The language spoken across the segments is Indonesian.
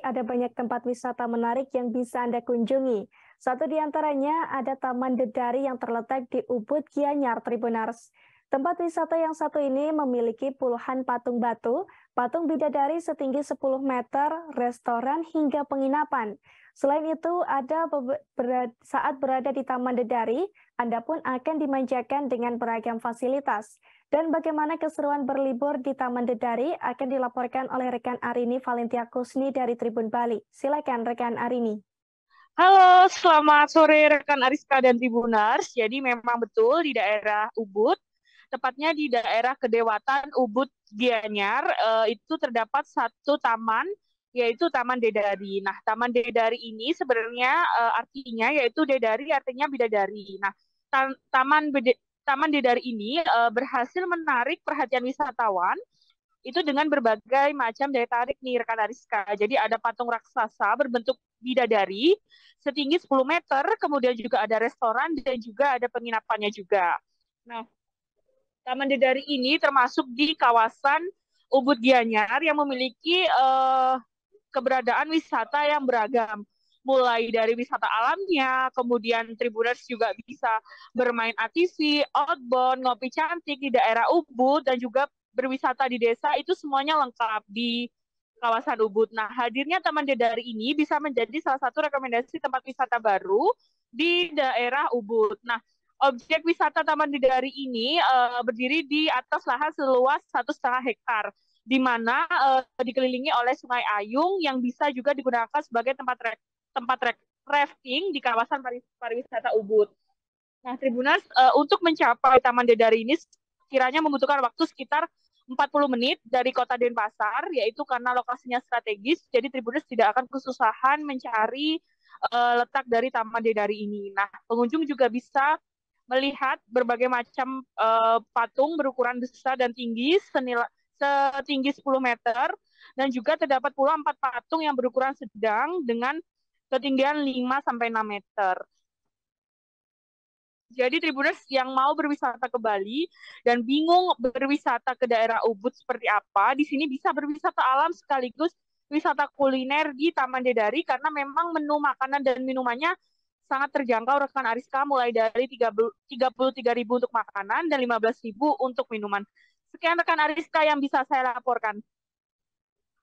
ada banyak tempat wisata menarik yang bisa Anda kunjungi. Satu di antaranya ada Taman Dedari yang terletak di Ubud Gianyar Tribunars. Tempat wisata yang satu ini memiliki puluhan patung batu, patung bidadari setinggi 10 meter, restoran hingga penginapan. Selain itu, ada saat berada di Taman Dedari, Anda pun akan dimanjakan dengan beragam fasilitas. Dan bagaimana keseruan berlibur di Taman Dedari akan dilaporkan oleh rekan Arini Valentia Kusni dari Tribun Bali. Silakan rekan Arini. Halo, selamat sore rekan Ariska dan Tribuners. Jadi memang betul di daerah Ubud tepatnya di daerah Kedewatan Ubud Gianyar uh, itu terdapat satu taman yaitu Taman Dedari. Nah, Taman Dedari ini sebenarnya uh, artinya yaitu Dedari artinya bidadari. Nah, ta Taman Bede Taman Dedari ini uh, berhasil menarik perhatian wisatawan itu dengan berbagai macam daya tarik nih rekan Ariska. Jadi ada patung raksasa berbentuk bidadari setinggi 10 meter, kemudian juga ada restoran dan juga ada penginapannya juga. Nah, Taman Dedari ini termasuk di kawasan Ubud Gianyar yang memiliki uh, keberadaan wisata yang beragam. Mulai dari wisata alamnya, kemudian Tribuners juga bisa bermain ATV, outbound, ngopi cantik di daerah Ubud, dan juga berwisata di desa, itu semuanya lengkap di kawasan Ubud. Nah, hadirnya Taman Dedari ini bisa menjadi salah satu rekomendasi tempat wisata baru di daerah Ubud. Nah, Objek wisata Taman Bidari ini uh, berdiri di atas lahan seluas satu setengah hektar, di mana uh, dikelilingi oleh Sungai Ayung yang bisa juga digunakan sebagai tempat re- tempat rafting di kawasan pariwisata Ubud. Nah, Tribunas uh, eh, untuk mencapai Taman Dedari ini kiranya membutuhkan waktu sekitar 40 menit dari kota Denpasar, yaitu karena lokasinya strategis, jadi Tribunas tidak akan kesusahan mencari uh, letak dari Taman Dedari ini. Nah, pengunjung juga bisa melihat berbagai macam uh, patung berukuran besar dan tinggi senilai setinggi 10 meter dan juga terdapat pula empat patung yang berukuran sedang dengan ketinggian 5 sampai 6 meter. Jadi tribuners yang mau berwisata ke Bali dan bingung berwisata ke daerah Ubud seperti apa, di sini bisa berwisata alam sekaligus wisata kuliner di Taman Dedari karena memang menu makanan dan minumannya sangat terjangkau rekan Ariska mulai dari ribu untuk makanan dan ribu untuk minuman. Sekian rekan Ariska yang bisa saya laporkan.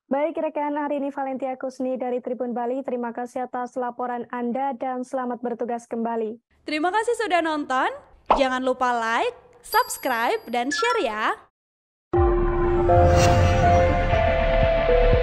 Baik rekan, hari ini Valentia Kusni dari Tribun Bali. Terima kasih atas laporan Anda dan selamat bertugas kembali. Terima kasih sudah nonton. Jangan lupa like, subscribe, dan share ya.